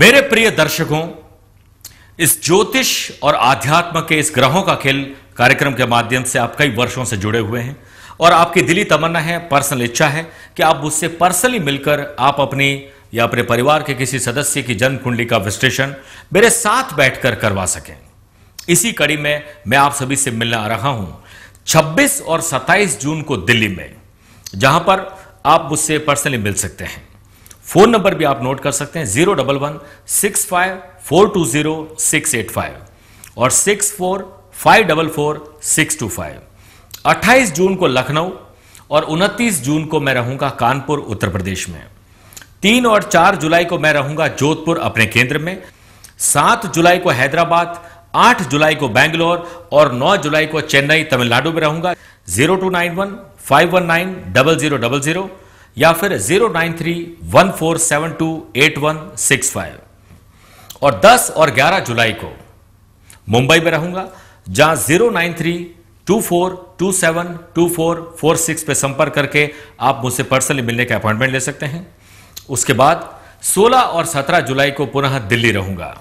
मेरे प्रिय दर्शकों इस ज्योतिष और आध्यात्म के इस ग्रहों का खेल कार्यक्रम के माध्यम से आप कई वर्षों से जुड़े हुए हैं और आपकी दिली तमन्ना है पर्सनल इच्छा है कि आप मुझसे पर्सनली मिलकर आप अपनी या अपने परिवार के किसी सदस्य की जन्म कुंडली का विश्लेषण मेरे साथ बैठकर करवा सकें इसी कड़ी में मैं आप सभी से मिलने आ रहा हूं 26 और 27 जून को दिल्ली में जहां पर आप मुझसे पर्सनली मिल सकते हैं फोन नंबर भी आप नोट कर सकते हैं zero double one six five four two zero six eight five और six four five double four six two five अट्ठाईस जून को लखनऊ और उनतीस जून को मैं रहूंगा कानपुर उत्तर प्रदेश में तीन और चार जुलाई को मैं रहूंगा जोधपुर अपने केंद्र में सात जुलाई को हैदराबाद आठ जुलाई को बैंगलोर और नौ जुलाई को चेन्नई तमिलनाडु में रहूंगा zero two nine one five one nine double zero double zero या फिर zero nine three one four seven two eight one six five और 10 और 11 जुलाई को मुंबई में रहूंगा जहां zero nine three two four two seven two four four six पर संपर्क करके आप मुझसे पर्सनली मिलने का अपॉइंटमेंट ले सकते हैं उसके बाद 16 और 17 जुलाई को पुनः दिल्ली रहूंगा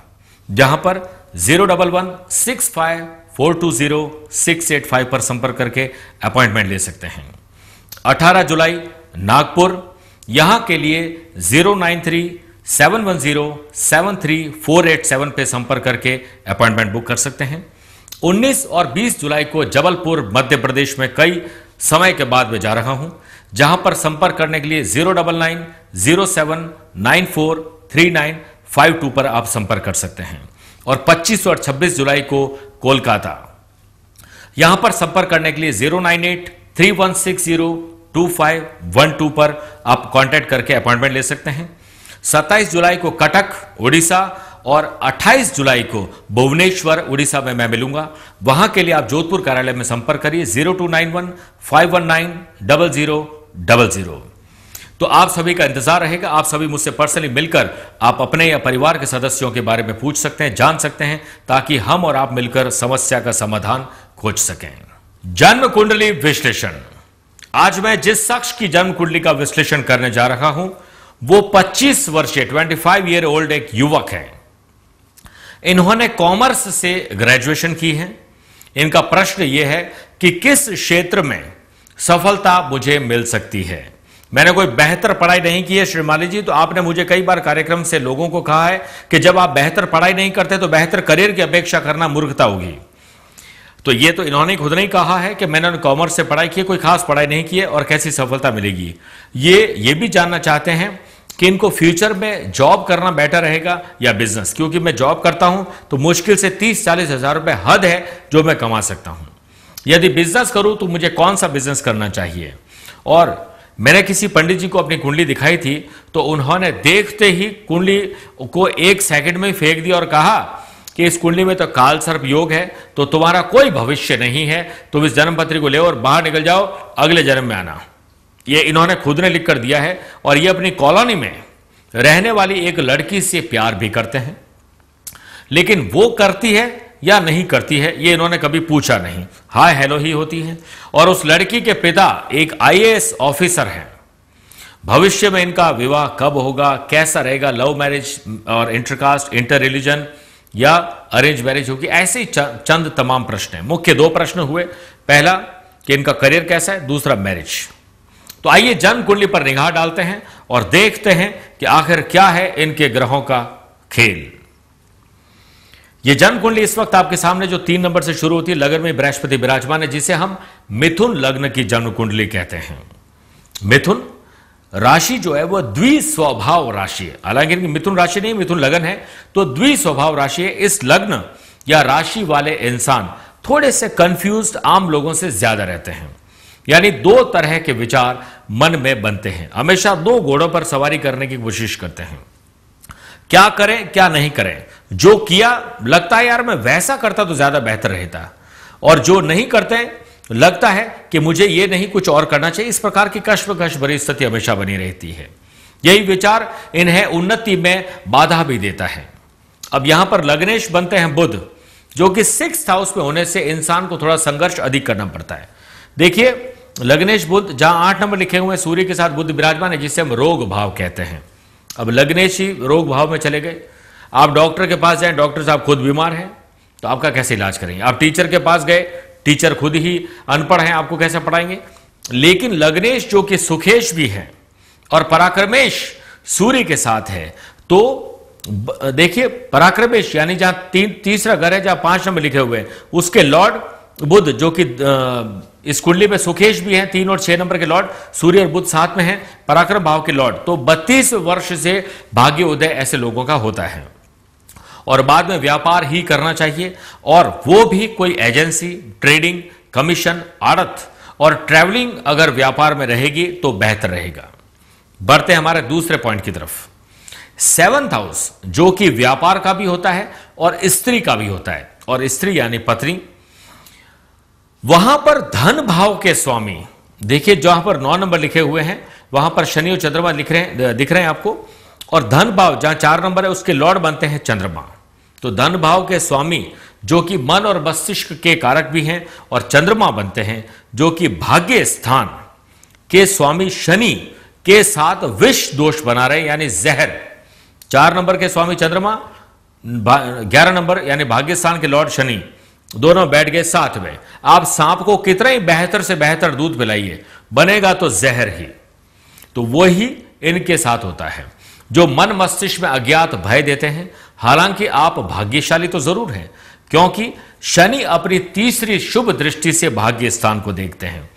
जहां पर zero double one six five four two zero six eight five पर संपर्क करके अपॉइंटमेंट ले सकते हैं 18 जुलाई नागपुर यहां के लिए zero nine three seven one zero seven three four eight seven पे संपर्क करके अपॉइंटमेंट बुक कर सकते हैं 19 और 20 जुलाई को जबलपुर मध्य प्रदेश में कई समय के बाद मैं जा रहा हूं जहां पर संपर्क करने के लिए zero double nine zero seven nine four three nine five two पर आप संपर्क कर सकते हैं और 25 और 26 जुलाई को कोलकाता यहां पर संपर्क करने के लिए zero nine eight three one six zero two five one two पर आप कांटेक्ट करके अपॉइंटमेंट ले सकते हैं 27 जुलाई को कटक उड़ीसा और 28 जुलाई को भुवनेश्वर उड़ीसा में मैं मिलूंगा वहां के लिए आप जोधपुर कार्यालय में संपर्क करिए zero two nine one five one nine double zero double zero तो आप सभी का इंतजार रहेगा आप सभी मुझसे पर्सनली मिलकर आप अपने या परिवार के सदस्यों के बारे में पूछ सकते हैं जान सकते हैं ताकि हम और आप मिलकर समस्या का समाधान खोज सकें जन्म कुंडली विश्लेषण आज मैं जिस शख्स की जन्म कुंडली का विश्लेषण करने जा रहा हूं वो 25 वर्षीय 25 ईयर ओल्ड एक युवक है इन्होंने कॉमर्स से ग्रेजुएशन की है इनका प्रश्न यह है कि किस क्षेत्र में सफलता मुझे मिल सकती है मैंने कोई बेहतर पढ़ाई नहीं की है श्रीमाली जी तो आपने मुझे कई बार कार्यक्रम से लोगों को कहा है कि जब आप बेहतर पढ़ाई नहीं करते तो बेहतर करियर की अपेक्षा करना मूर्खता होगी तो ये तो इन्होंने खुद नहीं कहा है कि मैंने कॉमर्स से पढ़ाई की कोई खास पढ़ाई नहीं की है और कैसी सफलता मिलेगी ये ये भी जानना चाहते हैं कि इनको फ्यूचर में जॉब करना बेटर रहेगा या बिजनेस क्योंकि मैं जॉब करता हूं तो मुश्किल से तीस चालीस हजार रुपये हद है जो मैं कमा सकता हूं यदि बिजनेस करूं तो मुझे कौन सा बिजनेस करना चाहिए और मैंने किसी पंडित जी को अपनी कुंडली दिखाई थी तो उन्होंने देखते ही कुंडली को एक सेकंड में फेंक दिया और कहा कि इस कुंडली में तो काल सर्प योग है तो तुम्हारा कोई भविष्य नहीं है तुम इस जन्म पत्री को ले और बाहर निकल जाओ अगले जन्म में आना ये इन्होंने खुद ने लिख कर दिया है और ये अपनी कॉलोनी में रहने वाली एक लड़की से प्यार भी करते हैं लेकिन वो करती है या नहीं करती है ये इन्होंने कभी पूछा नहीं हाय हेलो ही होती है और उस लड़की के पिता एक आईएएस ऑफिसर हैं भविष्य में इनका विवाह कब होगा कैसा रहेगा लव मैरिज और इंटरकास्ट इंटर रिलीजन या अरेंज मैरिज होगी ऐसे ही चंद तमाम प्रश्न हैं मुख्य दो प्रश्न हुए पहला कि इनका करियर कैसा है दूसरा मैरिज तो आइए जन्म कुंडली पर निगाह डालते हैं और देखते हैं कि आखिर क्या है इनके ग्रहों का खेल ये जन्म कुंडली इस वक्त आपके सामने जो तीन नंबर से शुरू होती है लगन में बृहस्पति विराजमान है जिसे हम मिथुन लग्न की जन्म कुंडली कहते हैं मिथुन राशि जो है वह द्विस्वभाव राशि है हालांकि इनकी मिथुन राशि नहीं मिथुन लग्न है तो द्विस्वभाव राशि है इस लग्न या राशि वाले इंसान थोड़े से कंफ्यूज आम लोगों से ज्यादा रहते हैं यानी दो तरह के विचार मन में बनते हैं हमेशा दो घोड़ों पर सवारी करने की कोशिश करते हैं क्या करें क्या नहीं करें जो किया लगता है यार मैं वैसा करता तो ज्यादा बेहतर रहता और जो नहीं करते लगता है कि मुझे ये नहीं कुछ और करना चाहिए इस प्रकार की कश्मकश भरी स्थिति हमेशा बनी रहती है यही विचार इन्हें उन्नति में बाधा भी देता है अब यहां पर लग्नेश बनते हैं बुद्ध जो कि सिक्स हाउस में होने से इंसान को थोड़ा संघर्ष अधिक करना पड़ता है देखिए लग्नेश बुद्ध जहां आठ नंबर लिखे हुए सूर्य के साथ बुद्ध विराजमान है जिसे हम रोग भाव कहते हैं अब लग्नेश ही रोग भाव में चले गए आप डॉक्टर के पास जाए डॉक्टर साहब खुद बीमार हैं तो आपका कैसे इलाज करेंगे आप टीचर के पास गए टीचर खुद ही अनपढ़ हैं आपको कैसे पढ़ाएंगे लेकिन लग्नेश जो कि सुखेश भी है और पराक्रमेश सूर्य के साथ है तो देखिए पराक्रमेश यानी जहां तीन तीसरा घर है जहां पांच नंबर लिखे हुए हैं उसके लॉर्ड बुद्ध जो कि इस कुंडली में सुखेश भी हैं तीन और छह नंबर के लॉर्ड सूर्य और बुद्ध साथ में हैं पराक्रम भाव के लॉर्ड तो बत्तीस वर्ष से भाग्य उदय ऐसे लोगों का होता है और बाद में व्यापार ही करना चाहिए और वो भी कोई एजेंसी ट्रेडिंग कमीशन आड़त और ट्रैवलिंग अगर व्यापार में रहेगी तो बेहतर रहेगा बढ़ते हमारे दूसरे पॉइंट की तरफ सेवंथ हाउस जो कि व्यापार का भी होता है और स्त्री का भी होता है और स्त्री यानी पत्नी वहां पर धन भाव के स्वामी देखिए जहां पर नौ नंबर लिखे हुए हैं वहां पर शनि और चंद्रमा लिख रहे हैं दिख रहे हैं आपको और धन भाव जहां चार नंबर है उसके लॉर्ड बनते हैं चंद्रमा तो धन भाव के स्वामी जो कि मन और मस्तिष्क के कारक भी हैं और चंद्रमा बनते हैं जो कि भाग्य स्थान के स्वामी शनि के साथ विष दोष बना रहे यानी जहर चार नंबर के स्वामी चंद्रमा ग्यारह नंबर यानी भाग्य स्थान के लॉर्ड शनि दोनों बैठ गए साथ में आप सांप को कितना ही बेहतर से बेहतर दूध पिलाइए बनेगा तो जहर ही तो वो ही इनके साथ होता है जो मन मस्तिष्क में अज्ञात भय देते हैं हालांकि आप भाग्यशाली तो जरूर हैं क्योंकि शनि अपनी तीसरी शुभ दृष्टि से भाग्य स्थान को देखते हैं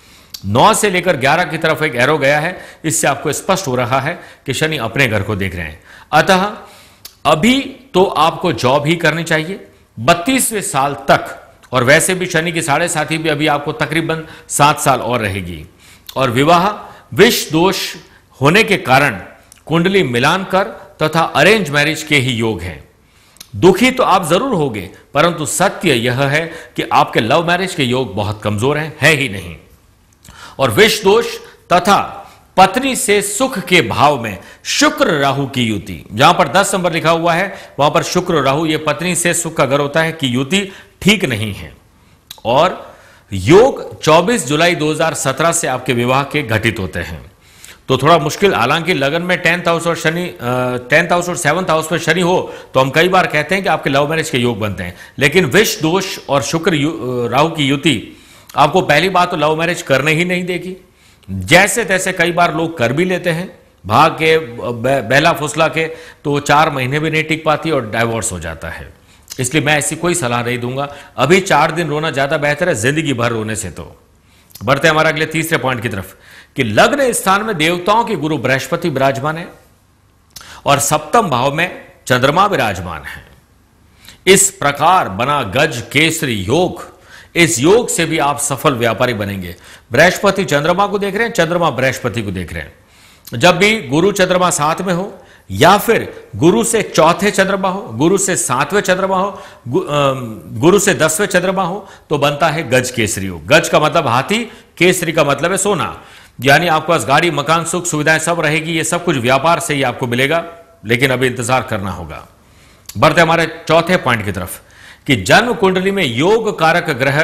नौ से लेकर ग्यारह की तरफ एक एरो गया है इससे आपको स्पष्ट हो रहा है कि शनि अपने घर को देख रहे हैं अतः अभी तो आपको जॉब ही करनी चाहिए बत्तीसवें साल तक और वैसे भी शनि की साढ़े साथी भी अभी आपको तकरीबन सात साल और रहेगी और विवाह विष दोष होने के कारण कुंडली मिलान कर तथा अरेंज मैरिज के ही योग हैं दुखी तो आप जरूर होंगे परंतु सत्य यह है कि आपके लव मैरिज के योग बहुत कमजोर हैं है ही नहीं और विष दोष तथा पत्नी से सुख के भाव में शुक्र राहु की युति जहां पर 10 नंबर लिखा हुआ है वहां पर शुक्र राहु यह पत्नी से सुख का घर होता है कि युति ठीक नहीं है और योग 24 जुलाई 2017 से आपके विवाह के घटित होते हैं तो थोड़ा मुश्किल हालांकि लगन में टेंथ हाउस और शनि टेंथ हाउस और सेवंथ हाउस पर शनि हो तो हम कई बार कहते हैं कि आपके लव मैरिज के योग बनते हैं लेकिन विष दोष और शुक्र राहु की युति आपको पहली बात तो लव मैरिज करने ही नहीं देगी जैसे तैसे कई बार लोग कर भी लेते हैं भाग के बहला फुसला के तो चार महीने भी नहीं टिक पाती और डाइवोर्स हो जाता है इसलिए मैं ऐसी कोई सलाह नहीं दूंगा अभी चार दिन रोना ज़्यादा बेहतर है जिंदगी भर रोने से तो बढ़ते हमारे अगले तीसरे पॉइंट की तरफ कि लग्न स्थान में देवताओं के गुरु बृहस्पति विराजमान है और सप्तम भाव में चंद्रमा विराजमान है इस प्रकार बना गज केसरी योग इस योग से भी आप सफल व्यापारी बनेंगे बृहस्पति चंद्रमा को देख रहे हैं चंद्रमा बृहस्पति को देख रहे हैं जब भी गुरु चंद्रमा साथ में हो या फिर गुरु से चौथे चंद्रमा हो गुरु से सातवें चंद्रमा हो गुरु से दसवें चंद्रमा हो तो बनता है गज केसरी योग गज का मतलब हाथी केसरी का मतलब है सोना यानी आपके पास गाड़ी मकान सुख सुविधाएं सब रहेगी ये सब कुछ व्यापार से ही आपको मिलेगा लेकिन अभी इंतजार करना होगा बढ़ते हमारे चौथे पॉइंट की तरफ कि जन्म कुंडली में योग कारक ग्रह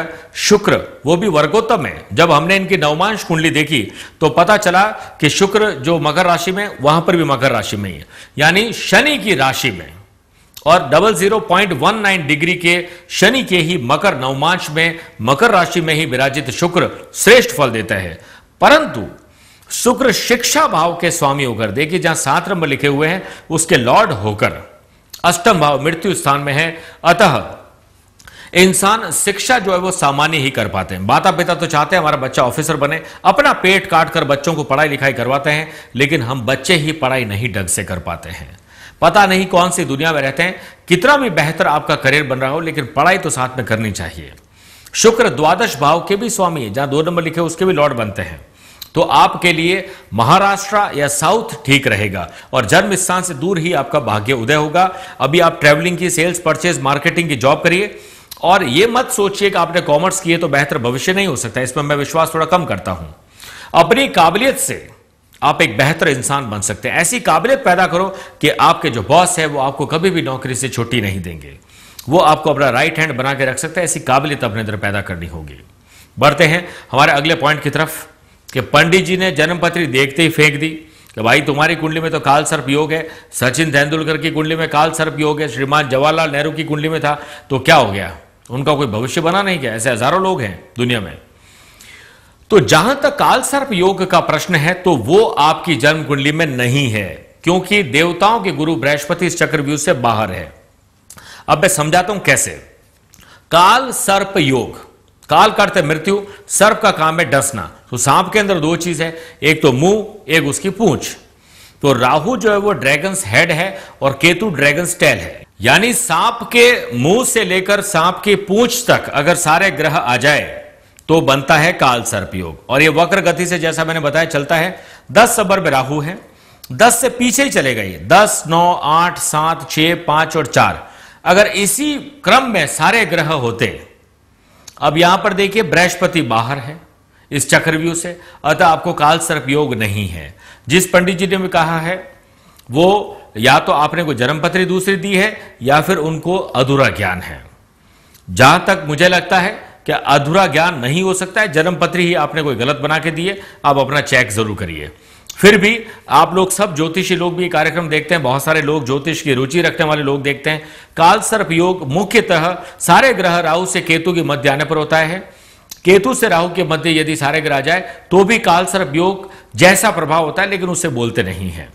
शुक्र वो भी वर्गोत्तम है जब हमने इनकी नवमांश कुंडली देखी तो पता चला कि शुक्र जो मकर राशि में वहां पर भी मकर राशि में ही है यानी शनि की राशि में और double zero point one nine degree के शनि के ही मकर नवमांश में मकर राशि में ही विराजित शुक्र श्रेष्ठ फल देता है परंतु शुक्र शिक्षा भाव के स्वामी होकर देखिए जहां सात नंबर लिखे हुए हैं उसके लॉर्ड होकर अष्टम भाव मृत्यु स्थान में है अतः इंसान शिक्षा जो है वो सामान्य ही कर पाते हैं माता पिता तो चाहते हैं हमारा बच्चा ऑफिसर बने अपना पेट काट कर बच्चों को पढ़ाई लिखाई करवाते हैं लेकिन हम बच्चे ही पढ़ाई नहीं ढंग से कर पाते हैं पता नहीं कौन सी दुनिया में रहते हैं कितना भी बेहतर आपका करियर बन रहा हो लेकिन पढ़ाई तो साथ में करनी चाहिए शुक्र द्वादश भाव के भी स्वामी जहां दो नंबर लिखे उसके भी लॉर्ड बनते हैं तो आपके लिए महाराष्ट्र या साउथ ठीक रहेगा और जन्म स्थान से दूर ही आपका भाग्य उदय होगा अभी आप ट्रेवलिंग की सेल्स परचेज मार्केटिंग की जॉब करिए और ये मत सोचिए कि आपने कॉमर्स किए तो बेहतर भविष्य नहीं हो सकता इसमें मैं विश्वास थोड़ा कम करता हूं अपनी काबिलियत से आप एक बेहतर इंसान बन सकते हैं ऐसी काबिलियत पैदा करो कि आपके जो बॉस है वो आपको कभी भी नौकरी से छुट्टी नहीं देंगे वो आपको अपना राइट हैंड बना के रख सकते हैं ऐसी काबिलियत अपने अंदर पैदा करनी होगी बढ़ते हैं हमारे अगले पॉइंट की तरफ कि पंडित जी ने जन्मपत्री देखते ही फेंक दी कि भाई तुम्हारी कुंडली में तो काल सर्प योग है सचिन तेंदुलकर की कुंडली में काल सर्प योग है श्रीमान जवाहरलाल नेहरू की कुंडली में था तो क्या हो गया उनका कोई भविष्य बना नहीं क्या ऐसे हजारों लोग हैं दुनिया में तो जहां तक काल सर्प योग का प्रश्न है तो वो आपकी जन्म कुंडली में नहीं है क्योंकि देवताओं के गुरु बृहस्पति इस चक्रव्यूह से बाहर है अब मैं समझाता हूं कैसे काल सर्प योग काल करते मृत्यु सर्प का काम है डसना तो सांप के अंदर दो चीज है एक तो मुंह एक उसकी पूंछ तो राहु जो है वो ड्रैगन्स हेड है और केतु ड्रैगन्स टेल है यानी सांप के मुंह से लेकर सांप की पूंछ तक अगर सारे ग्रह आ जाए तो बनता है काल सर्प योग और ये वक्र गति से जैसा मैंने बताया चलता है दस सबर में राहु है दस से पीछे ही चले गए दस नौ आठ सात छ पांच और चार अगर इसी क्रम में सारे ग्रह होते अब यहां पर देखिए बृहस्पति बाहर है इस चक्रव्यूह से अतः आपको काल सर्प योग नहीं है जिस पंडित जी ने भी कहा है वो या तो आपने को जन्मपत्री दूसरी दी है या फिर उनको अधूरा ज्ञान है जहां तक मुझे लगता है कि अधूरा ज्ञान नहीं हो सकता है जन्मपत्री ही आपने कोई गलत बना के दिए आप अपना चेक जरूर करिए फिर भी आप लोग सब ज्योतिषी लोग भी कार्यक्रम देखते हैं बहुत सारे लोग ज्योतिष की रुचि रखने वाले लोग देखते हैं काल सर्प योग मुख्यतः सारे ग्रह राहु से केतु के मध्य आने पर होता है केतु से राहु के मध्य यदि सारे ग्रह जाए तो भी काल सर्प योग जैसा प्रभाव होता है लेकिन उससे बोलते नहीं है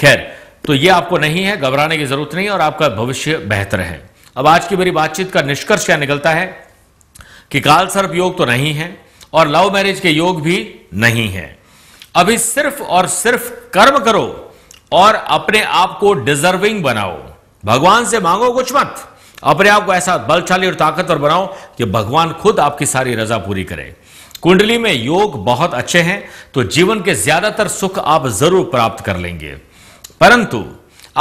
खैर तो ये आपको नहीं है घबराने की जरूरत नहीं और आपका भविष्य बेहतर है अब आज की मेरी बातचीत का निष्कर्ष क्या निकलता है कि काल सर्प योग तो नहीं है और लव मैरिज के योग भी नहीं है अभी सिर्फ और सिर्फ कर्म करो और अपने आप को डिजर्विंग बनाओ भगवान से मांगो कुछ मत अपने आप को ऐसा बलशाली और ताकतवर बनाओ कि भगवान खुद आपकी सारी रजा पूरी करे कुंडली में योग बहुत अच्छे हैं तो जीवन के ज्यादातर सुख आप जरूर प्राप्त कर लेंगे परंतु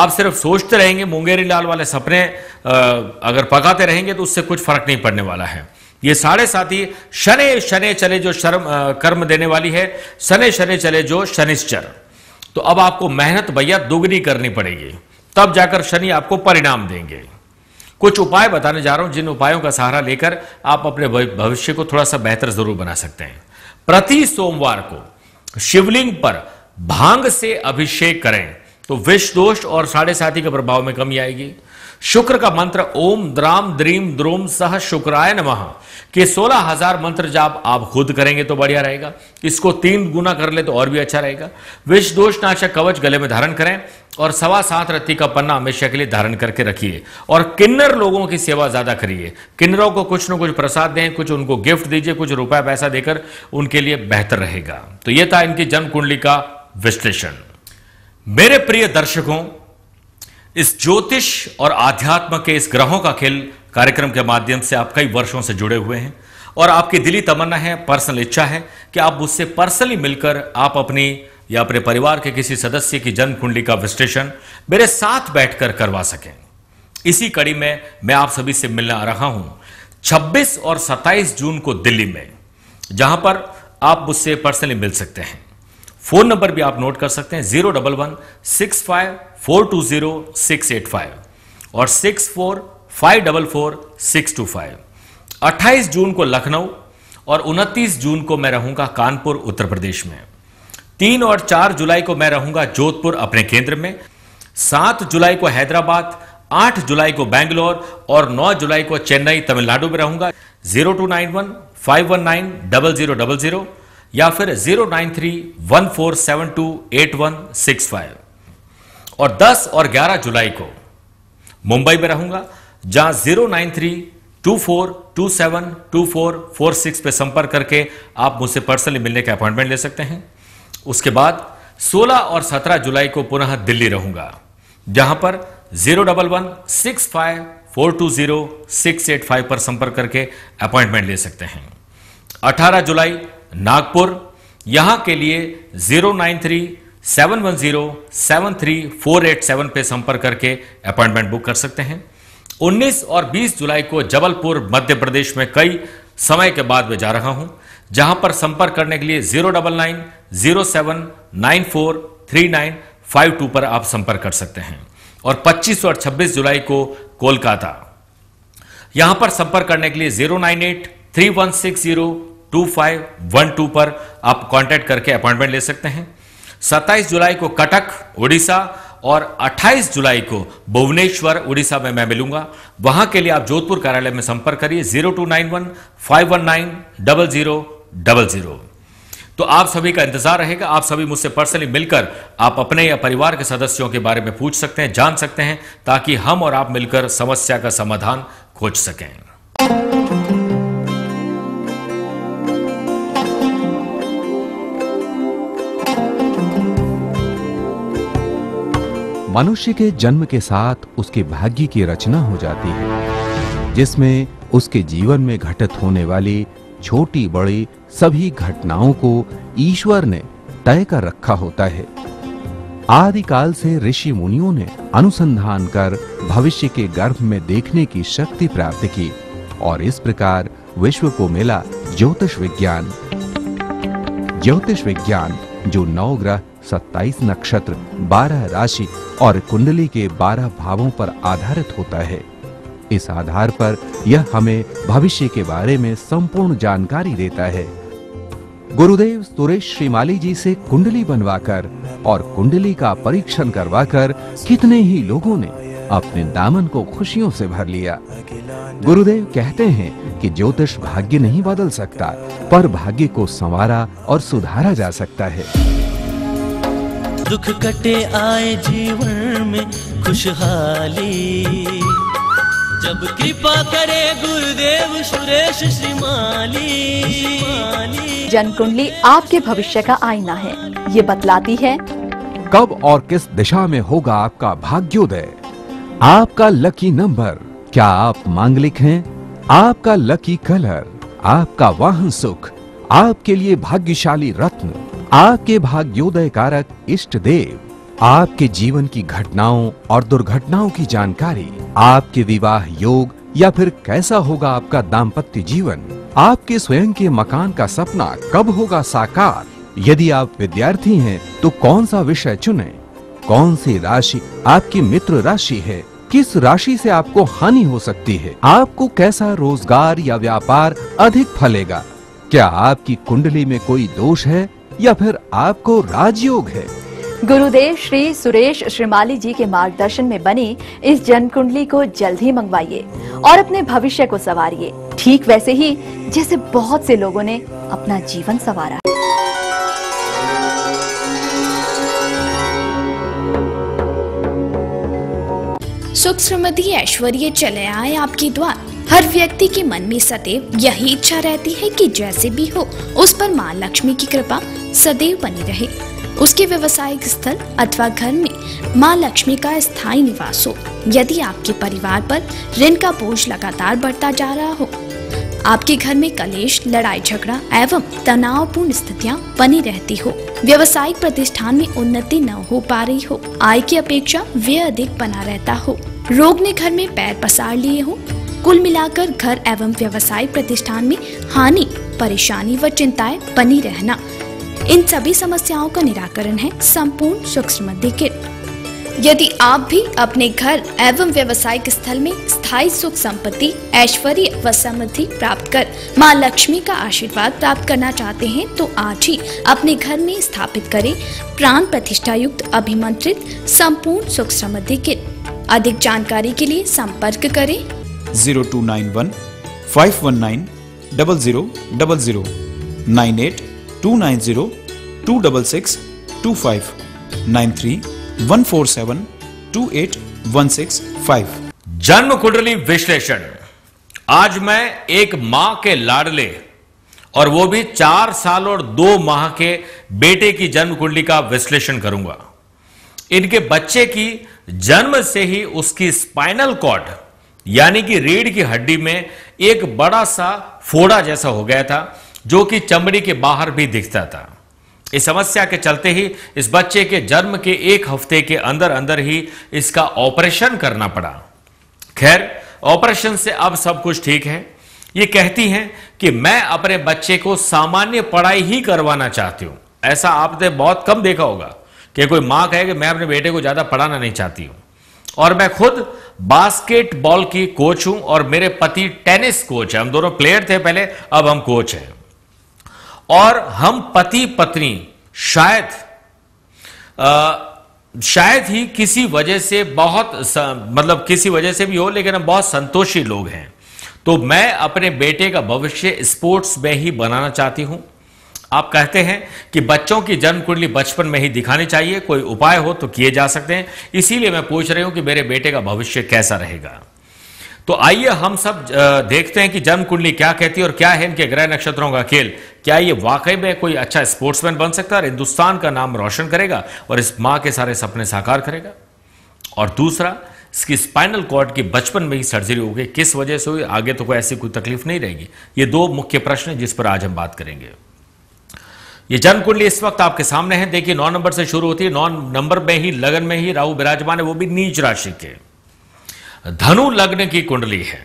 आप सिर्फ सोचते रहेंगे मुंगेरी लाल वाले सपने अगर पकाते रहेंगे तो उससे कुछ फर्क नहीं पड़ने वाला है ये साढ़े साथी शनि शनि चले जो शर्म कर्म देने वाली है शनि शनि चले जो शनिश्चर तो अब आपको मेहनत भैया दुगनी करनी पड़ेगी तब जाकर शनि आपको परिणाम देंगे कुछ उपाय बताने जा रहा हूं जिन उपायों का सहारा लेकर आप अपने भविष्य को थोड़ा सा बेहतर जरूर बना सकते हैं प्रति सोमवार को शिवलिंग पर भांग से अभिषेक करें तो विष दोष और साढ़े साथी के प्रभाव में कमी आएगी शुक्र का मंत्र ओम द्राम द्रीम द्रोम सह शुक्राय नमः के सोलह हजार मंत्र जाप आप खुद करेंगे तो बढ़िया रहेगा इसको तीन गुना कर ले तो और भी अच्छा रहेगा विष दोष नाशक कवच गले में धारण करें और सवा सात रत्ती का पन्ना हमेशा के लिए धारण करके रखिए और किन्नर लोगों की सेवा ज्यादा करिए किन्नरों को कुछ न कुछ प्रसाद दें कुछ उनको गिफ्ट दीजिए कुछ रुपया पैसा देकर उनके लिए बेहतर रहेगा तो यह था इनकी जन्म कुंडली का विश्लेषण मेरे प्रिय दर्शकों इस ज्योतिष और आध्यात्म के इस ग्रहों का खेल कार्यक्रम के माध्यम से आप कई वर्षों से जुड़े हुए हैं और आपकी दिली तमन्ना है पर्सनल इच्छा है कि आप मुझसे पर्सनली मिलकर आप अपनी या अपने परिवार के किसी सदस्य की जन्म कुंडली का विश्लेषण मेरे साथ बैठकर करवा सकें इसी कड़ी में मैं आप सभी से मिलने आ रहा हूं 26 और 27 जून को दिल्ली में जहां पर आप मुझसे पर्सनली मिल सकते हैं फोन नंबर भी आप नोट कर सकते हैं zero double one six five four two zero six eight five और six four five double four six two five अट्ठाईस जून को लखनऊ और उनतीस जून को मैं रहूंगा कानपुर उत्तर प्रदेश में तीन और चार जुलाई को मैं रहूंगा जोधपुर अपने केंद्र में सात जुलाई को हैदराबाद आठ जुलाई को बैंगलोर और नौ जुलाई को चेन्नई तमिलनाडु में रहूंगा zero two nine one five one nine double zero double zero या फिर zero nine three one four seven two eight one six five और 10 और 11 जुलाई को मुंबई में रहूंगा जहां zero nine three two four two seven two four four six पे संपर्क करके आप मुझसे पर्सनली मिलने का अपॉइंटमेंट ले सकते हैं उसके बाद 16 और 17 जुलाई को पुनः दिल्ली रहूंगा जहां पर zero double one six five four two zero six eight five पर संपर्क करके अपॉइंटमेंट ले सकते हैं 18 जुलाई नागपुर यहां के लिए zero nine three seven one zero seven three four eight seven पे संपर्क करके अपॉइंटमेंट बुक कर सकते हैं 19 और 20 जुलाई को जबलपुर मध्य प्रदेश में कई समय के बाद मैं जा रहा हूं जहां पर संपर्क करने के लिए zero double nine zero seven nine four three nine five two पर आप संपर्क कर सकते हैं और 25 और 26 जुलाई को कोलकाता यहां पर संपर्क करने के लिए zero nine eight three one six zero two five one two पर आप कांटेक्ट करके अपॉइंटमेंट ले सकते हैं 27 जुलाई को कटक उड़ीसा और 28 जुलाई को भुवनेश्वर उड़ीसा में मैं मिलूंगा वहां के लिए आप जोधपुर कार्यालय में संपर्क करिए zero two nine one five one nine double zero double zero तो आप सभी का इंतजार रहेगा आप सभी मुझसे पर्सनली मिलकर आप अपने या परिवार के सदस्यों के बारे में पूछ सकते हैं जान सकते हैं ताकि हम और आप मिलकर समस्या का समाधान खोज सकें मनुष्य के जन्म के साथ उसके भाग्य की रचना हो जाती है जिसमें उसके जीवन में घटित होने वाली छोटी बड़ी सभी घटनाओं को ईश्वर ने तय कर रखा होता है आदिकाल से ऋषि मुनियों ने अनुसंधान कर भविष्य के गर्भ में देखने की शक्ति प्राप्त की और इस प्रकार विश्व को मिला ज्योतिष विज्ञान ज्योतिष विज्ञान जो नौ ग्रह सत्ताईस नक्षत्र बारह राशि और कुंडली के बारह भावों पर आधारित होता है इस आधार पर यह हमें भविष्य के बारे में संपूर्ण जानकारी देता है गुरुदेव सुरेश श्रीमाली जी से कुंडली बनवाकर और कुंडली का परीक्षण करवाकर कितने ही लोगों ने अपने दामन को खुशियों से भर लिया गुरुदेव कहते हैं कि ज्योतिष भाग्य नहीं बदल सकता पर भाग्य को संवारा और सुधारा जा सकता है दुख कटे आए जीवन में खुशहाली जब कृपा करे गुरुदेव सुरेश श्रीमाली जन कुंडली आपके भविष्य का आईना है ये बतलाती है कब और किस दिशा में होगा आपका भाग्योदय आपका लकी नंबर क्या आप मांगलिक हैं आपका लकी कलर आपका वाहन सुख आपके लिए भाग्यशाली रत्न आपके भाग्योदय कारक इष्ट देव आपके जीवन की घटनाओं और दुर्घटनाओं की जानकारी आपके विवाह योग या फिर कैसा होगा आपका दाम्पत्य जीवन आपके स्वयं के मकान का सपना कब होगा साकार यदि आप विद्यार्थी हैं तो कौन सा विषय चुने कौन सी राशि आपकी मित्र राशि है किस राशि से आपको हानि हो सकती है आपको कैसा रोजगार या व्यापार अधिक फलेगा क्या आपकी कुंडली में कोई दोष है या फिर आपको राजयोग है गुरुदेव श्री सुरेश श्रीमाली जी के मार्गदर्शन में बनी इस जन्म कुंडली को जल्द ही मंगवाइए और अपने भविष्य को सवारिए ठीक वैसे ही जैसे बहुत से लोगों ने अपना जीवन संवारा सुख समृद्धि ऐश्वर्य चले आए आपकी द्वार हर व्यक्ति के मन में सदैव यही इच्छा रहती है कि जैसे भी हो उस पर माँ लक्ष्मी की कृपा सदैव बनी रहे उसके व्यवसायिक स्थल अथवा घर में माँ लक्ष्मी का स्थायी निवास हो यदि आपके परिवार पर ऋण का बोझ लगातार बढ़ता जा रहा हो आपके घर में कलेश लड़ाई झगड़ा एवं तनावपूर्ण स्थितियाँ बनी रहती हो व्यवसायिक प्रतिष्ठान में उन्नति न हो पा रही हो आय की अपेक्षा व्यय अधिक बना रहता हो रोग ने घर में पैर पसार लिए हो कुल मिलाकर घर एवं व्यवसाय प्रतिष्ठान में हानि परेशानी व चिंताएं बनी रहना इन सभी समस्याओं का निराकरण है संपूर्ण सूक्ष्म यदि आप भी अपने घर एवं व्यवसायिक स्थल में स्थायी सुख संपत्ति ऐश्वर्य व समृद्धि प्राप्त कर मां लक्ष्मी का आशीर्वाद प्राप्त करना चाहते हैं तो आज ही अपने घर में स्थापित करें प्राण प्रतिष्ठा युक्त अभिमंत्रित संपूर्ण सुख समृद्धि किट अधिक जानकारी के लिए संपर्क करें zero two nine one five one nine double zero double zero nine eight two nine zero two double six two five nine three one four seven two eight one six five जन्म कुंडली विश्लेषण आज मैं एक मां के लाडले और वो भी चार साल और दो माह के बेटे की जन्म कुंडली का विश्लेषण करूंगा इनके बच्चे की जन्म से ही उसकी स्पाइनल कॉर्ड यानी कि रीढ़ की हड्डी में एक बड़ा सा फोड़ा जैसा हो गया था जो कि चमड़ी के बाहर भी दिखता था इस समस्या के चलते ही इस बच्चे के जन्म के एक हफ्ते के अंदर अंदर ही इसका ऑपरेशन करना पड़ा खैर ऑपरेशन से अब सब कुछ ठीक है ये कहती हैं कि मैं अपने बच्चे को सामान्य पढ़ाई ही करवाना चाहती हूं ऐसा आपने बहुत कम देखा होगा कि कोई माँ कहे कि मैं अपने बेटे को ज़्यादा पढ़ाना नहीं चाहती हूँ और मैं खुद बास्केटबॉल की कोच हूं और मेरे पति टेनिस कोच है हम दोनों प्लेयर थे पहले अब हम कोच हैं और हम पति पत्नी शायद आ, शायद ही किसी वजह से बहुत मतलब किसी वजह से भी हो लेकिन हम बहुत संतोषी लोग हैं तो मैं अपने बेटे का भविष्य स्पोर्ट्स में ही बनाना चाहती हूं आप कहते हैं कि बच्चों की जन्म कुंडली बचपन में ही दिखानी चाहिए कोई उपाय हो तो किए जा सकते हैं इसीलिए मैं पूछ रही हूं कि मेरे बेटे का भविष्य कैसा रहेगा तो आइए हम सब देखते हैं कि जन्म कुंडली क्या कहती है और क्या है इनके ग्रह नक्षत्रों का खेल क्या ये वाकई में कोई अच्छा स्पोर्ट्समैन बन सकता है और हिंदुस्तान का नाम रोशन करेगा और इस माँ के सारे सपने साकार करेगा और दूसरा इसकी स्पाइनल कॉर्ड की बचपन में ही सर्जरी हो गई किस वजह से हुई आगे तो कोई ऐसी कोई तकलीफ नहीं रहेगी ये दो मुख्य प्रश्न जिस पर आज हम बात करेंगे ये जन्म कुंडली इस वक्त आपके सामने है देखिए नौ नंबर से शुरू होती है नौ नंबर में ही लगन में ही राहु विराजमान है वो भी नीच राशि के धनु लग्न की कुंडली है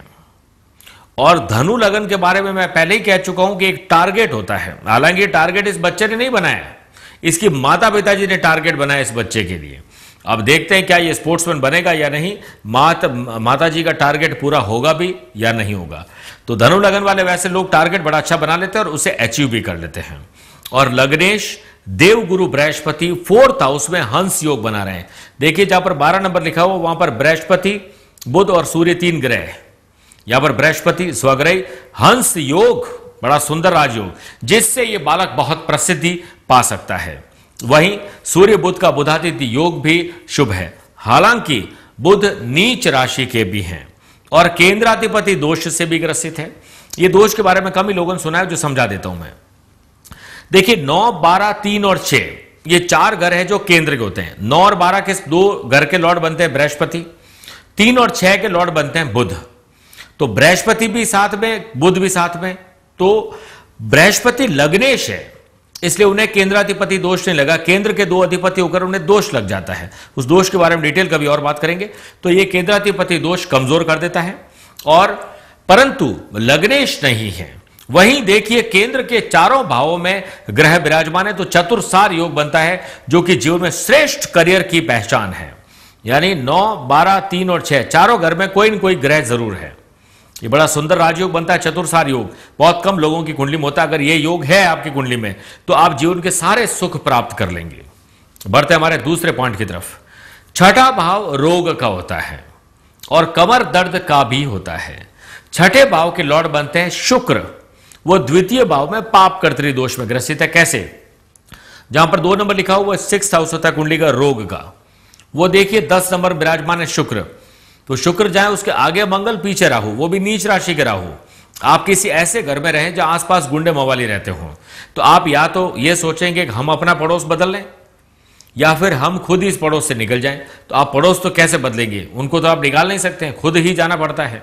और धनु लगन के बारे में मैं पहले ही कह चुका हूं कि एक टारगेट होता है हालांकि टारगेट इस बच्चे ने नहीं बनाया इसकी माता पिताजी ने टारगेट बनाया इस बच्चे के लिए अब देखते हैं क्या ये स्पोर्ट्समैन बनेगा या नहीं मात माता जी का टारगेट पूरा होगा भी या नहीं होगा तो धनु लगन वाले वैसे लोग टारगेट बड़ा अच्छा बना लेते हैं और उसे अचीव भी कर लेते हैं और लग्नेश देव गुरु बृहस्पति फोर्थ हाउस में हंस योग बना रहे हैं देखिए जहां पर बारह नंबर लिखा हुआ वहां पर बृहस्पति बुध और सूर्य तीन ग्रह यहां पर बृहस्पति स्वग्रह हंस योग बड़ा सुंदर राजयोग जिससे ये बालक बहुत प्रसिद्धि पा सकता है वहीं सूर्य बुद्ध का बुधातिथि योग भी शुभ है हालांकि बुध नीच राशि के भी हैं और केंद्राधिपति दोष से भी ग्रसित है ये दोष के बारे में कम ही लोगों ने सुना है जो समझा देता हूं मैं देखिए नौ बारह तीन और छह ये चार घर है जो केंद्र के होते हैं नौ और बारह के दो घर के लॉर्ड बनते हैं बृहस्पति तीन और छह के लॉर्ड बनते हैं बुध तो बृहस्पति भी साथ में बुध भी साथ में तो बृहस्पति लग्नेश है इसलिए उन्हें केंद्राधिपति दोष नहीं लगा केंद्र के दो अधिपति होकर उन्हें दोष लग जाता है उस दोष के बारे में डिटेल कभी और बात करेंगे तो यह केंद्राधिपति दोष कमजोर कर देता है और परंतु लग्नेश नहीं है वहीं देखिए केंद्र के चारों भावों में ग्रह विराजमान है तो चतुर्सार योग बनता है जो कि जीवन में श्रेष्ठ करियर की पहचान है यानी नौ बारह तीन और छह चारों घर में कोई न कोई ग्रह जरूर है ये बड़ा सुंदर राजयोग बनता है चतुर्सार योग बहुत कम लोगों की कुंडली में होता है अगर ये योग है आपकी कुंडली में तो आप जीवन के सारे सुख प्राप्त कर लेंगे बढ़ते हमारे दूसरे पॉइंट की तरफ छठा भाव रोग का होता है और कमर दर्द का भी होता है छठे भाव के लॉर्ड बनते हैं शुक्र वो द्वितीय भाव में पाप कर्तरी दोष में ग्रसित है कैसे जहां पर दो नंबर लिखा हुआ सिक्स हाउस होता है कुंडली का रोग का वो देखिए दस नंबर विराजमान है शुक्र तो शुक्र जाए उसके आगे मंगल पीछे राहु वो भी नीच राशि के राहु आप किसी ऐसे घर में रहें जहां आसपास गुंडे मवाली रहते हो तो आप या तो ये सोचेंगे हम अपना पड़ोस बदल लें या फिर हम खुद ही इस पड़ोस से निकल जाएं तो आप पड़ोस तो कैसे बदलेंगे उनको तो आप निकाल नहीं सकते हैं खुद ही जाना पड़ता है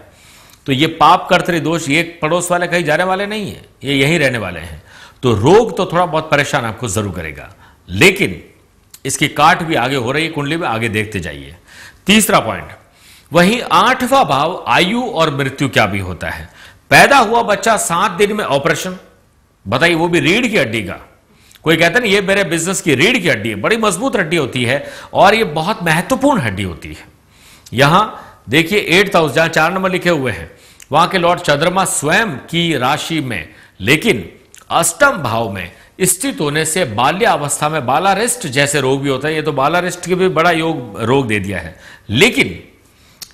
तो ये पाप कर्तरी दोष ये पड़ोस वाले कहीं जाने वाले नहीं है ये यहीं रहने वाले हैं तो रोग तो थोड़ा बहुत परेशान आपको जरूर करेगा लेकिन इसकी काट भी आगे हो रही है कुंडली में आगे देखते जाइए तीसरा पॉइंट वही आठवां भाव आयु और मृत्यु क्या भी होता है पैदा हुआ बच्चा सात दिन में ऑपरेशन बताइए वो भी रीढ़ की हड्डी का कोई कहता ना ये मेरे बिजनेस की रीढ़ की हड्डी है बड़ी मजबूत हड्डी होती है और ये बहुत महत्वपूर्ण हड्डी होती है यहां देखिए एट्थ हाउस जहां चार नंबर लिखे हुए हैं वहां के लॉर्ड चंद्रमा स्वयं की राशि में लेकिन अष्टम भाव में स्थित होने से बाल्यावस्था में बालारिस्ट जैसे रोग भी होता हैं ये तो बालारिस्ट के भी बड़ा योग रोग दे दिया है लेकिन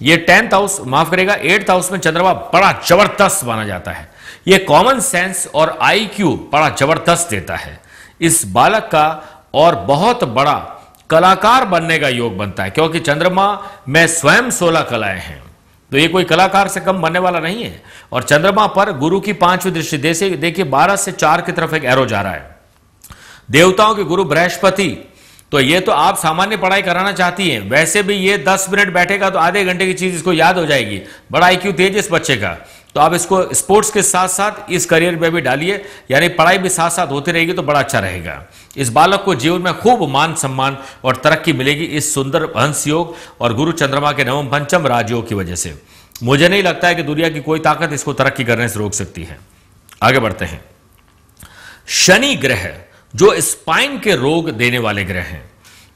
ये टेंथ हाउस माफ करेगा एट्थ हाउस में चंद्रमा बड़ा जबरदस्त माना जाता है ये कॉमन सेंस और आईक्यू बड़ा जबरदस्त देता है इस बालक का और बहुत बड़ा कलाकार बनने का योग बनता है क्योंकि चंद्रमा में स्वयं सोलह कलाएं हैं तो ये कोई कलाकार से कम बनने वाला नहीं है और चंद्रमा पर गुरु की पांचवी दृष्टि देखिए देखिए बारह से चार की तरफ एक एरो जा रहा है देवताओं के गुरु बृहस्पति तो ये तो आप सामान्य पढ़ाई कराना चाहती हैं वैसे भी ये दस मिनट बैठेगा तो आधे घंटे की चीज इसको याद हो जाएगी बड़ा आई तेज इस बच्चे का तो आप इसको स्पोर्ट्स के साथ साथ इस करियर में भी डालिए यानी पढ़ाई भी साथ साथ होती रहेगी तो बड़ा अच्छा रहेगा इस बालक को जीवन में खूब मान सम्मान और तरक्की मिलेगी इस सुंदर हंस योग और गुरु चंद्रमा के नवम पंचम राजयोग की वजह से मुझे नहीं लगता है कि दुनिया की कोई ताकत इसको तरक्की करने से रोक सकती है आगे बढ़ते हैं शनि ग्रह जो स्पाइन के रोग देने वाले ग्रह हैं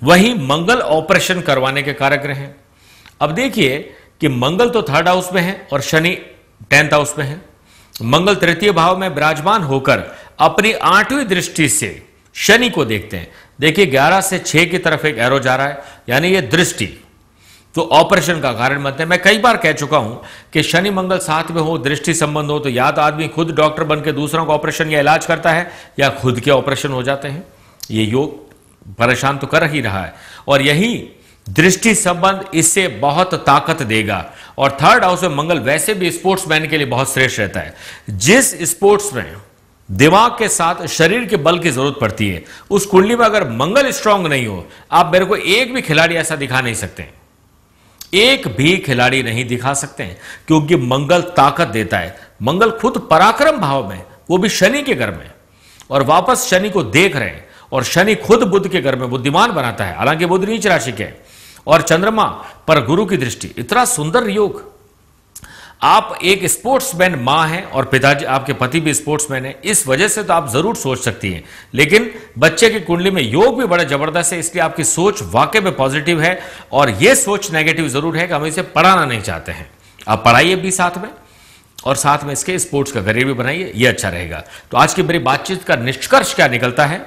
वही मंगल ऑपरेशन करवाने के कारक ग्रह हैं अब देखिए कि मंगल तो थर्ड हाउस में है और शनि टेंथ हाउस में है मंगल तृतीय भाव में विराजमान होकर अपनी आठवीं दृष्टि से शनि को देखते हैं देखिए ग्यारह से छह की तरफ एक एरो जा रहा है यानी ये दृष्टि तो ऑपरेशन का कारण बनते हैं मैं कई बार कह चुका हूं कि शनि मंगल साथ में हो दृष्टि संबंध हो तो या तो आदमी खुद डॉक्टर बनकर दूसरों का ऑपरेशन या इलाज करता है या खुद के ऑपरेशन हो जाते हैं ये योग परेशान तो कर ही रहा है और यही दृष्टि संबंध इससे बहुत ताकत देगा और थर्ड हाउस में मंगल वैसे भी स्पोर्ट्समैन के लिए बहुत श्रेष्ठ रहता है जिस स्पोर्ट्स में दिमाग के साथ शरीर के बल की जरूरत पड़ती है उस कुंडली में अगर मंगल स्ट्रांग नहीं हो आप मेरे को एक भी खिलाड़ी ऐसा दिखा नहीं सकते एक भी खिलाड़ी नहीं दिखा सकते क्योंकि मंगल ताकत देता है मंगल खुद पराक्रम भाव में वो भी शनि के घर में और वापस शनि को देख रहे हैं और शनि खुद बुद्ध के घर में बुद्धिमान बनाता है हालांकि बुद्ध नीच राशि के और चंद्रमा पर गुरु की दृष्टि इतना सुंदर योग आप एक स्पोर्ट्समैन माँ हैं और पिताजी आपके पति भी स्पोर्ट्समैन हैं इस वजह से तो आप जरूर सोच सकती हैं लेकिन बच्चे की कुंडली में योग भी बड़ा जबरदस्त है इसलिए आपकी सोच वाकई में पॉजिटिव है और यह सोच नेगेटिव जरूर है कि हम इसे पढ़ाना नहीं चाहते हैं आप पढ़ाइए भी साथ में और साथ में इसके स्पोर्ट्स का करियर भी बनाइए ये अच्छा रहेगा तो आज की मेरी बातचीत का निष्कर्ष क्या निकलता है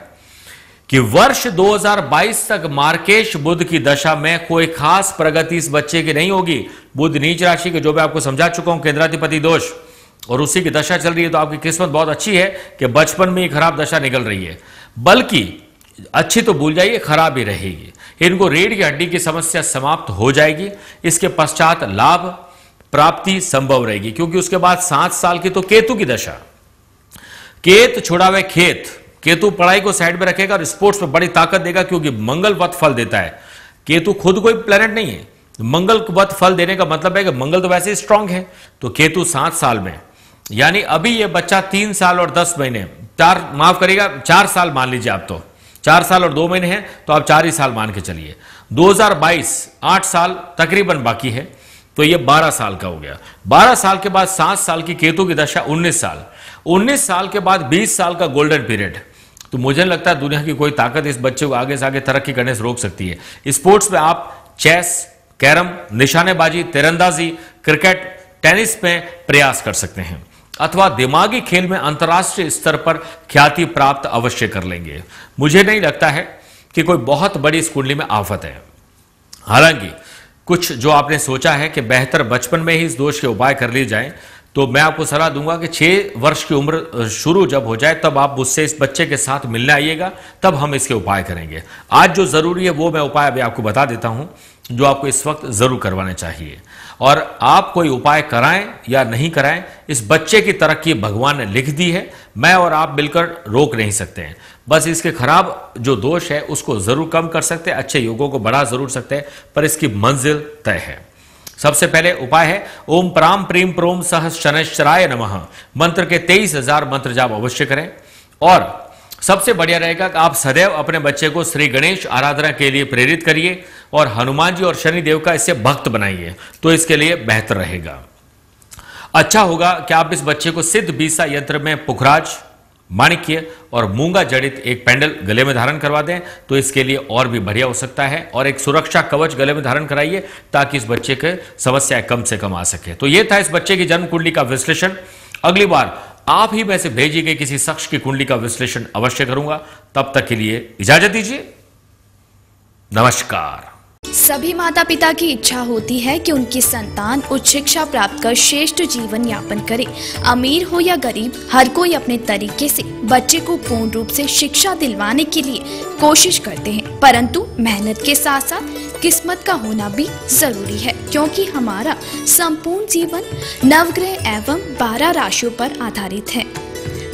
कि वर्ष 2022 तक मार्केश बुद्ध की दशा में कोई खास प्रगति इस बच्चे की नहीं होगी बुद्ध नीच राशि के जो मैं आपको समझा चुका हूं केंद्राधिपति दोष और उसी की दशा चल रही है तो आपकी किस्मत बहुत अच्छी है कि बचपन में ही खराब दशा निकल रही है बल्कि अच्छी तो भूल जाइए खराब ही रहेगी इनको रीढ़ की हड्डी की समस्या समाप्त हो जाएगी इसके पश्चात लाभ प्राप्ति संभव रहेगी क्योंकि उसके बाद सात साल की तो केतु की दशा केत छोड़ा हुए खेत केतु पढ़ाई को साइड में रखेगा और स्पोर्ट्स में बड़ी ताकत देगा क्योंकि मंगल वत फल देता है केतु खुद कोई प्लेनेट नहीं है वत फल देने का मतलब है कि मंगल तो वैसे ही स्ट्रांग है तो केतु सात साल में यानी अभी यह बच्चा तीन साल और दस महीने चार माफ करेगा चार साल मान लीजिए आप तो चार साल और दो महीने हैं तो आप चार ही साल मान के चलिए 2022 आठ साल तकरीबन बाकी है तो ये 12 साल का हो गया 12 साल के बाद सात साल की केतु की दशा 19 साल 19 साल के बाद 20 साल का गोल्डन पीरियड तो मुझे लगता है दुनिया की कोई ताकत इस बच्चे को आगे से आगे तरक्की करने से रोक सकती है स्पोर्ट्स में आप चेस कैरम निशानेबाजी तिरंदाजी क्रिकेट टेनिस में प्रयास कर सकते हैं अथवा दिमागी खेल में अंतर्राष्ट्रीय स्तर पर ख्याति प्राप्त अवश्य कर लेंगे मुझे नहीं लगता है कि कोई बहुत बड़ी स्कूली में आफत है हालांकि कुछ जो आपने सोचा है कि बेहतर बचपन में ही इस दोष के उपाय कर लिए जाएं तो मैं आपको सलाह दूंगा कि छः वर्ष की उम्र शुरू जब हो जाए तब आप मुझसे इस बच्चे के साथ मिलने आइएगा तब हम इसके उपाय करेंगे आज जो ज़रूरी है वो मैं उपाय अभी आपको बता देता हूँ जो आपको इस वक्त ज़रूर करवाने चाहिए और आप कोई उपाय कराएं या नहीं कराएं इस बच्चे की तरक्की भगवान ने लिख दी है मैं और आप मिलकर रोक नहीं सकते हैं बस इसके खराब जो दोष है उसको ज़रूर कम कर सकते हैं अच्छे योगों को बढ़ा ज़रूर सकते हैं पर इसकी मंजिल तय है सबसे पहले उपाय है ओम प्राम प्रेम प्रोम सह शनश्चराय नमः मंत्र के तेईस हजार मंत्र जाप अवश्य करें और सबसे बढ़िया रहेगा कि आप सदैव अपने बच्चे को श्री गणेश आराधना के लिए प्रेरित करिए और हनुमान जी और शनिदेव का इससे भक्त बनाइए तो इसके लिए बेहतर रहेगा अच्छा होगा कि आप इस बच्चे को सिद्ध बीसा यंत्र में पुखराज माणिक्य और मूंगा जड़ित एक पैंडल गले में धारण करवा दें तो इसके लिए और भी बढ़िया हो सकता है और एक सुरक्षा कवच गले में धारण कराइए ताकि इस बच्चे के समस्याएं कम से कम आ सके तो यह था इस बच्चे की जन्म कुंडली का विश्लेषण अगली बार आप ही में से भेजी गई किसी शख्स की कुंडली का विश्लेषण अवश्य करूंगा तब तक के लिए इजाजत दीजिए नमस्कार सभी माता पिता की इच्छा होती है कि उनकी संतान उच्च शिक्षा प्राप्त कर श्रेष्ठ जीवन यापन करे अमीर हो या गरीब हर कोई अपने तरीके से बच्चे को पूर्ण रूप से शिक्षा दिलवाने के लिए कोशिश करते हैं परंतु मेहनत के साथ साथ किस्मत का होना भी जरूरी है क्योंकि हमारा संपूर्ण जीवन नवग्रह एवं बारह राशियों पर आधारित है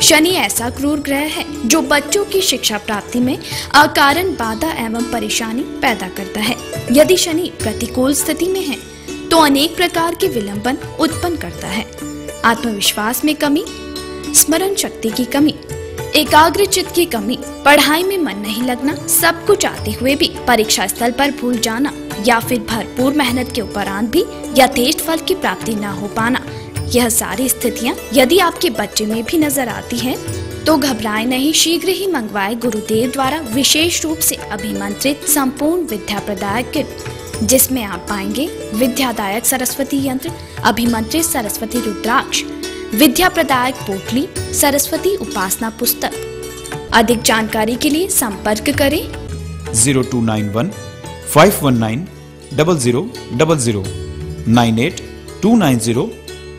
शनि ऐसा क्रूर ग्रह है जो बच्चों की शिक्षा प्राप्ति में अकारण बाधा एवं परेशानी पैदा करता है यदि शनि प्रतिकूल स्थिति में है तो अनेक प्रकार के विलंबन उत्पन्न करता है आत्मविश्वास में कमी स्मरण शक्ति की कमी एकाग्र चित्त की कमी पढ़ाई में मन नहीं लगना सब कुछ आते हुए भी परीक्षा स्थल पर भूल जाना या फिर भरपूर मेहनत के उपरांत भी या तेज फल की प्राप्ति न हो पाना यह सारी स्थितियाँ यदि आपके बच्चे में भी नजर आती हैं तो घबराए नहीं शीघ्र ही मंगवाए गुरुदेव द्वारा विशेष रूप से अभिमंत्रित संपूर्ण विद्या प्रदायक किट जिसमें आप पाएंगे विद्यादायक सरस्वती यंत्र अभिमंत्रित सरस्वती रुद्राक्ष विद्या प्रदायक पोटली सरस्वती उपासना पुस्तक अधिक जानकारी के लिए संपर्क करें zero two nine one five one nine double zero double zero nine eight two nine zero